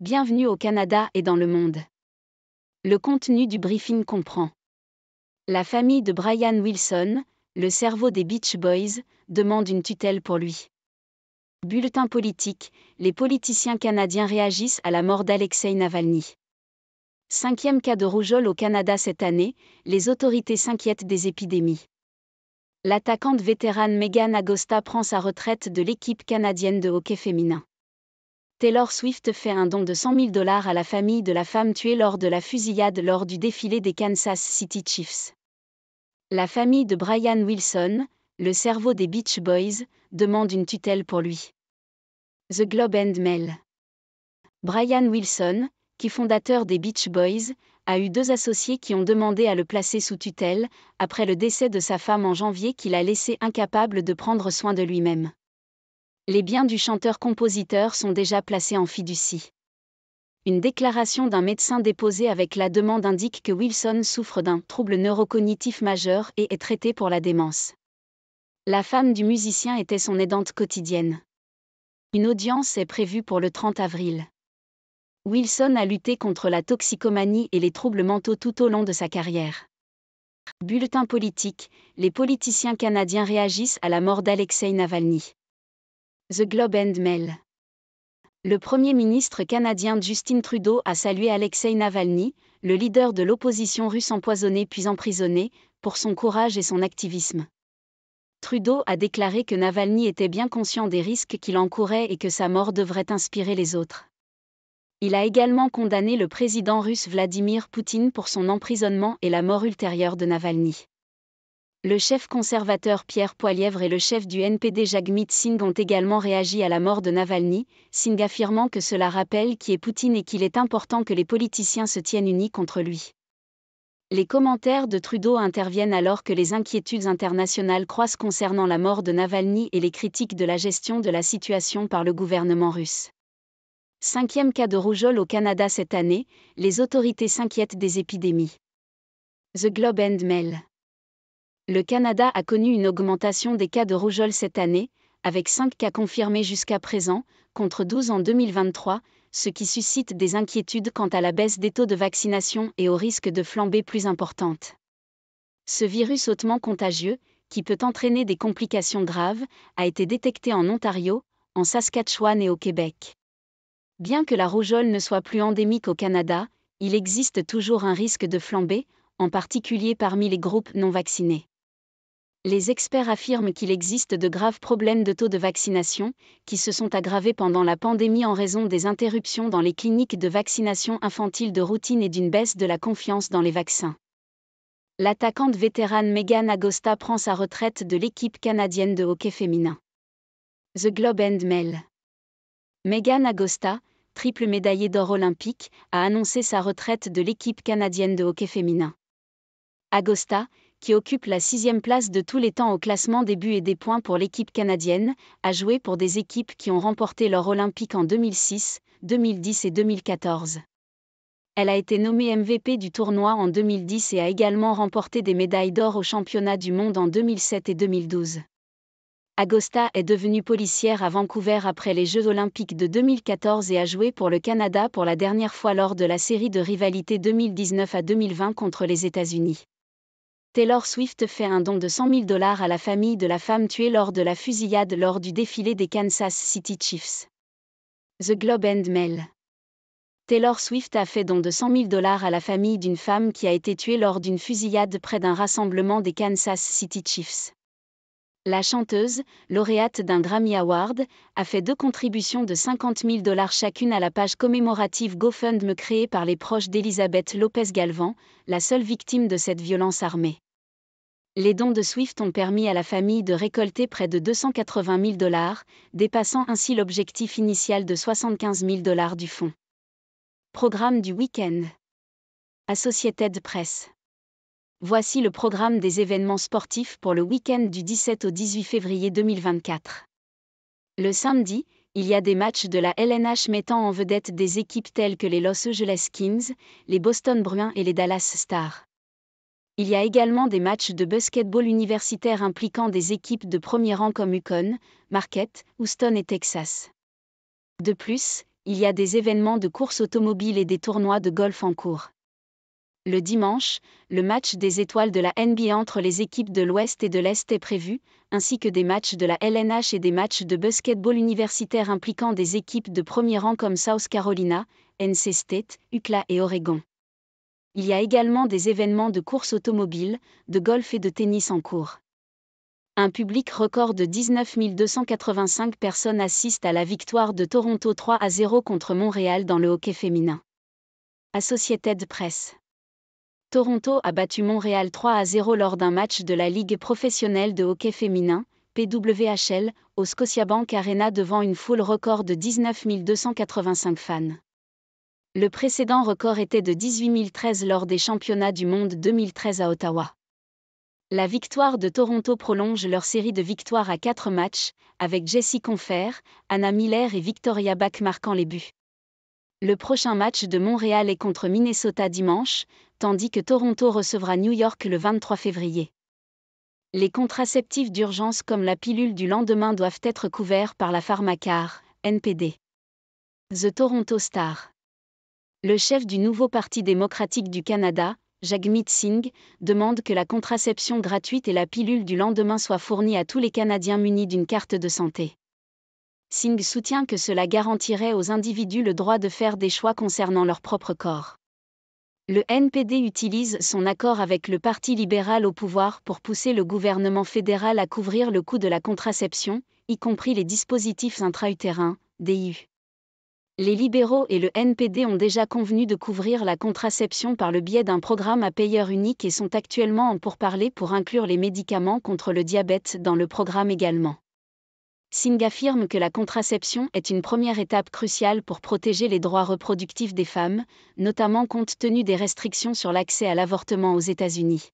Bienvenue au Canada et dans le monde. Le contenu du briefing comprend La famille de Brian Wilson, le cerveau des Beach Boys, demande une tutelle pour lui. Bulletin politique Les politiciens canadiens réagissent à la mort d'Alexei Navalny. Cinquième cas de rougeole au Canada cette année, les autorités s'inquiètent des épidémies. L'attaquante vétérane Megan Agosta prend sa retraite de l'équipe canadienne de hockey féminin. Taylor Swift fait un don de 100 000 dollars à la famille de la femme tuée lors de la fusillade lors du défilé des Kansas City Chiefs. La famille de Brian Wilson, le cerveau des Beach Boys, demande une tutelle pour lui. The Globe and Mail. Brian Wilson, qui fondateur des Beach Boys, a eu deux associés qui ont demandé à le placer sous tutelle, après le décès de sa femme en janvier qui l'a laissé incapable de prendre soin de lui-même. Les biens du chanteur-compositeur sont déjà placés en fiducie. Une déclaration d'un médecin déposée avec la demande indique que Wilson souffre d'un trouble neurocognitif majeur et est traité pour la démence. La femme du musicien était son aidante quotidienne. Une audience est prévue pour le 30 avril. Wilson a lutté contre la toxicomanie et les troubles mentaux tout au long de sa carrière. Bulletin politique, les politiciens canadiens réagissent à la mort d'Alexei Navalny. The Globe and Mail. Le Premier ministre canadien Justin Trudeau a salué Alexei Navalny, le leader de l'opposition russe empoisonné puis emprisonné, pour son courage et son activisme. Trudeau a déclaré que Navalny était bien conscient des risques qu'il encourait et que sa mort devrait inspirer les autres. Il a également condamné le président russe Vladimir Poutine pour son emprisonnement et la mort ultérieure de Navalny. Le chef conservateur Pierre Poilièvre et le chef du NPD Jagmeet Singh ont également réagi à la mort de Navalny, Singh affirmant que cela rappelle qui est Poutine et qu'il est important que les politiciens se tiennent unis contre lui. Les commentaires de Trudeau interviennent alors que les inquiétudes internationales croissent concernant la mort de Navalny et les critiques de la gestion de la situation par le gouvernement russe. Cinquième cas de rougeole au Canada cette année, les autorités s'inquiètent des épidémies. The Globe and Mail. Le Canada a connu une augmentation des cas de rougeole cette année, avec 5 cas confirmés jusqu'à présent, contre 12 en 2023, ce qui suscite des inquiétudes quant à la baisse des taux de vaccination et au risque de flambée plus importante. Ce virus hautement contagieux, qui peut entraîner des complications graves, a été détecté en Ontario, en Saskatchewan et au Québec. Bien que la rougeole ne soit plus endémique au Canada, il existe toujours un risque de flambée, en particulier parmi les groupes non vaccinés. Les experts affirment qu'il existe de graves problèmes de taux de vaccination, qui se sont aggravés pendant la pandémie en raison des interruptions dans les cliniques de vaccination infantile de routine et d'une baisse de la confiance dans les vaccins. L'attaquante vétérane Megan Agosta prend sa retraite de l'équipe canadienne de hockey féminin. The Globe and Mail. Megan Agosta, triple médaillée d'or olympique, a annoncé sa retraite de l'équipe canadienne de hockey féminin. Agosta, qui occupe la sixième place de tous les temps au classement des buts et des points pour l'équipe canadienne, a joué pour des équipes qui ont remporté leurs olympique en 2006, 2010 et 2014. Elle a été nommée MVP du tournoi en 2010 et a également remporté des médailles d'or aux championnats du monde en 2007 et 2012. Agosta est devenue policière à Vancouver après les Jeux olympiques de 2014 et a joué pour le Canada pour la dernière fois lors de la série de rivalités 2019 à 2020 contre les États-Unis. Taylor Swift fait un don de 100 000 dollars à la famille de la femme tuée lors de la fusillade lors du défilé des Kansas City Chiefs. The Globe and Mail. Taylor Swift a fait don de 100 000 dollars à la famille d'une femme qui a été tuée lors d'une fusillade près d'un rassemblement des Kansas City Chiefs. La chanteuse, lauréate d'un Grammy Award, a fait deux contributions de 50 000 dollars chacune à la page commémorative GoFundMe créée par les proches d'Elizabeth Lopez Galvan, la seule victime de cette violence armée les dons de Swift ont permis à la famille de récolter près de 280 000 dollars, dépassant ainsi l'objectif initial de 75 000 dollars du fonds. Programme du week-end. Associated Press. Voici le programme des événements sportifs pour le week-end du 17 au 18 février 2024. Le samedi, il y a des matchs de la LNH mettant en vedette des équipes telles que les Los Angeles Kings, les Boston Bruins et les Dallas Stars. Il y a également des matchs de basketball universitaire impliquant des équipes de premier rang comme UConn, Marquette, Houston et Texas. De plus, il y a des événements de course automobile et des tournois de golf en cours. Le dimanche, le match des étoiles de la NBA entre les équipes de l'Ouest et de l'Est est prévu, ainsi que des matchs de la LNH et des matchs de basketball universitaire impliquant des équipes de premier rang comme South Carolina, NC State, UCLA et Oregon il y a également des événements de course automobile, de golf et de tennis en cours. Un public record de 19 285 personnes assiste à la victoire de Toronto 3 à 0 contre Montréal dans le hockey féminin. Associated Press. Toronto a battu Montréal 3 à 0 lors d'un match de la Ligue professionnelle de hockey féminin, PWHL, au Scotiabank Arena devant une foule record de 19 285 fans. Le précédent record était de 18 013 lors des championnats du monde 2013 à Ottawa. La victoire de Toronto prolonge leur série de victoires à quatre matchs, avec Jessie Confer, Anna Miller et Victoria Bach marquant les buts. Le prochain match de Montréal est contre Minnesota dimanche, tandis que Toronto recevra New York le 23 février. Les contraceptifs d'urgence comme la pilule du lendemain doivent être couverts par la pharmacar, NPD. The Toronto Star. Le chef du nouveau Parti démocratique du Canada, Jagmeet Singh, demande que la contraception gratuite et la pilule du lendemain soient fournies à tous les Canadiens munis d'une carte de santé. Singh soutient que cela garantirait aux individus le droit de faire des choix concernant leur propre corps. Le NPD utilise son accord avec le Parti libéral au pouvoir pour pousser le gouvernement fédéral à couvrir le coût de la contraception, y compris les dispositifs intra-utérins, DIU les libéraux et le NPD ont déjà convenu de couvrir la contraception par le biais d'un programme à payeur unique et sont actuellement en pourparlers pour inclure les médicaments contre le diabète dans le programme également. Singh affirme que la contraception est une première étape cruciale pour protéger les droits reproductifs des femmes, notamment compte tenu des restrictions sur l'accès à l'avortement aux États-Unis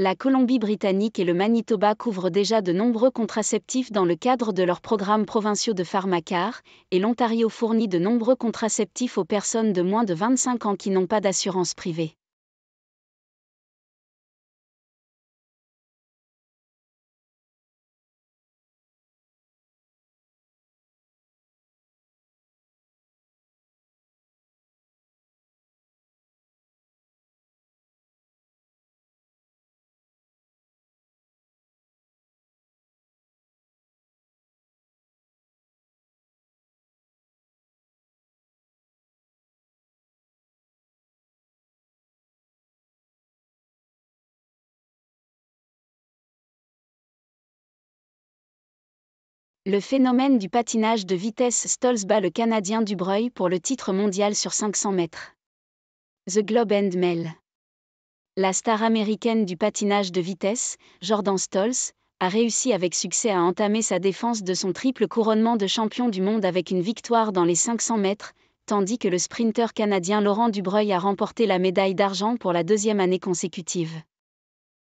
la Colombie-Britannique et le Manitoba couvrent déjà de nombreux contraceptifs dans le cadre de leurs programmes provinciaux de pharmacar, et l'Ontario fournit de nombreux contraceptifs aux personnes de moins de 25 ans qui n'ont pas d'assurance privée. Le phénomène du patinage de vitesse Stolz bat le Canadien Dubreuil pour le titre mondial sur 500 mètres. The Globe and Mail. La star américaine du patinage de vitesse, Jordan Stolz, a réussi avec succès à entamer sa défense de son triple couronnement de champion du monde avec une victoire dans les 500 mètres, tandis que le sprinteur canadien Laurent Dubreuil a remporté la médaille d'argent pour la deuxième année consécutive.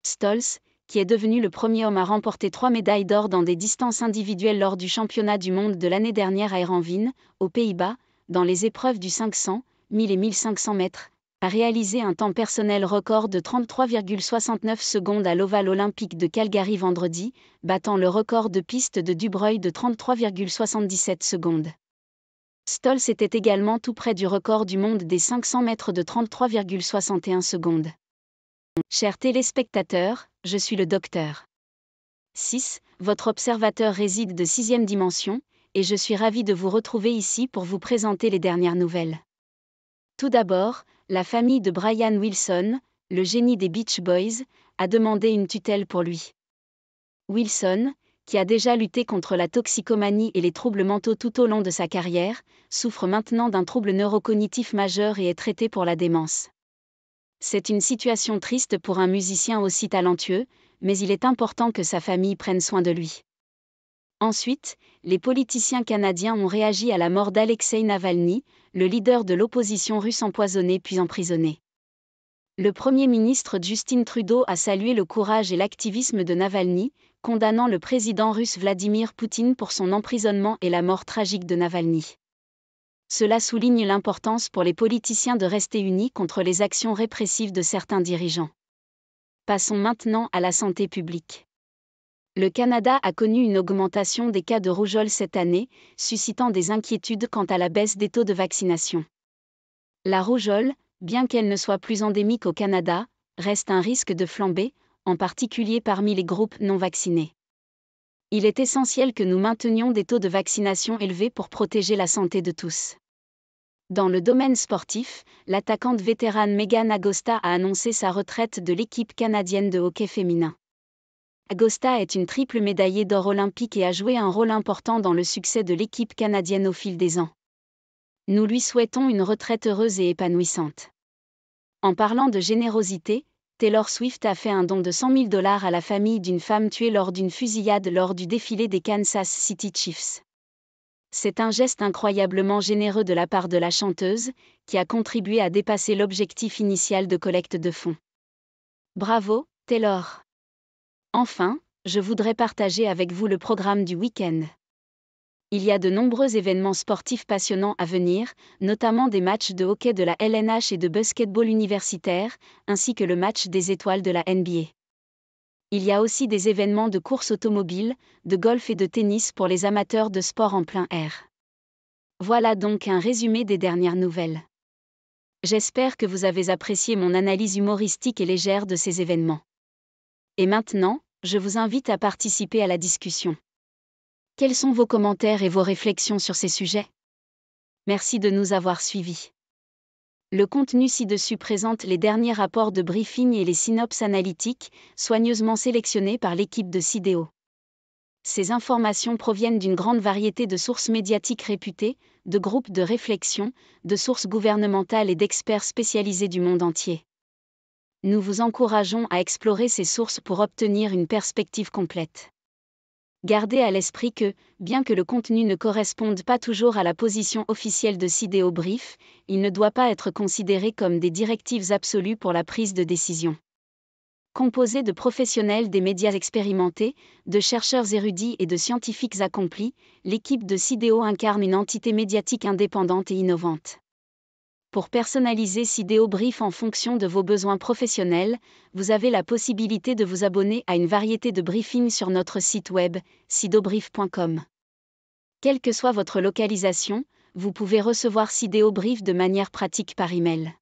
Stolz, qui est devenu le premier homme à remporter trois médailles d'or dans des distances individuelles lors du championnat du monde de l'année dernière à Erenvin, aux Pays-Bas, dans les épreuves du 500, 1000 et 1500 mètres, a réalisé un temps personnel record de 33,69 secondes à l'Oval olympique de Calgary vendredi, battant le record de piste de Dubreuil de 33,77 secondes. Stolz était également tout près du record du monde des 500 mètres de 33,61 secondes. Chers téléspectateurs, je suis le docteur 6, votre observateur réside de sixième dimension, et je suis ravi de vous retrouver ici pour vous présenter les dernières nouvelles. Tout d'abord, la famille de Brian Wilson, le génie des Beach Boys, a demandé une tutelle pour lui. Wilson, qui a déjà lutté contre la toxicomanie et les troubles mentaux tout au long de sa carrière, souffre maintenant d'un trouble neurocognitif majeur et est traité pour la démence. C'est une situation triste pour un musicien aussi talentueux, mais il est important que sa famille prenne soin de lui. Ensuite, les politiciens canadiens ont réagi à la mort d'Alexei Navalny, le leader de l'opposition russe empoisonné puis emprisonné. Le Premier ministre Justin Trudeau a salué le courage et l'activisme de Navalny, condamnant le président russe Vladimir Poutine pour son emprisonnement et la mort tragique de Navalny. Cela souligne l'importance pour les politiciens de rester unis contre les actions répressives de certains dirigeants. Passons maintenant à la santé publique. Le Canada a connu une augmentation des cas de rougeole cette année, suscitant des inquiétudes quant à la baisse des taux de vaccination. La rougeole, bien qu'elle ne soit plus endémique au Canada, reste un risque de flamber, en particulier parmi les groupes non vaccinés il est essentiel que nous maintenions des taux de vaccination élevés pour protéger la santé de tous. Dans le domaine sportif, l'attaquante vétérane Megan Agosta a annoncé sa retraite de l'équipe canadienne de hockey féminin. Agosta est une triple médaillée d'or olympique et a joué un rôle important dans le succès de l'équipe canadienne au fil des ans. Nous lui souhaitons une retraite heureuse et épanouissante. En parlant de générosité, Taylor Swift a fait un don de 100 000 dollars à la famille d'une femme tuée lors d'une fusillade lors du défilé des Kansas City Chiefs. C'est un geste incroyablement généreux de la part de la chanteuse, qui a contribué à dépasser l'objectif initial de collecte de fonds. Bravo, Taylor. Enfin, je voudrais partager avec vous le programme du week-end il y a de nombreux événements sportifs passionnants à venir, notamment des matchs de hockey de la LNH et de basketball universitaire, ainsi que le match des étoiles de la NBA. Il y a aussi des événements de course automobile, de golf et de tennis pour les amateurs de sport en plein air. Voilà donc un résumé des dernières nouvelles. J'espère que vous avez apprécié mon analyse humoristique et légère de ces événements. Et maintenant, je vous invite à participer à la discussion. Quels sont vos commentaires et vos réflexions sur ces sujets Merci de nous avoir suivis. Le contenu ci-dessus présente les derniers rapports de briefing et les synopses analytiques, soigneusement sélectionnés par l'équipe de CIDEO. Ces informations proviennent d'une grande variété de sources médiatiques réputées, de groupes de réflexion, de sources gouvernementales et d'experts spécialisés du monde entier. Nous vous encourageons à explorer ces sources pour obtenir une perspective complète. Gardez à l'esprit que, bien que le contenu ne corresponde pas toujours à la position officielle de Cideo Brief, il ne doit pas être considéré comme des directives absolues pour la prise de décision. Composé de professionnels des médias expérimentés, de chercheurs érudits et de scientifiques accomplis, l'équipe de Cideo incarne une entité médiatique indépendante et innovante. Pour personnaliser Sidéo Brief en fonction de vos besoins professionnels, vous avez la possibilité de vous abonner à une variété de briefings sur notre site web, sidobrief.com. Quelle que soit votre localisation, vous pouvez recevoir Sidéo Brief de manière pratique par email.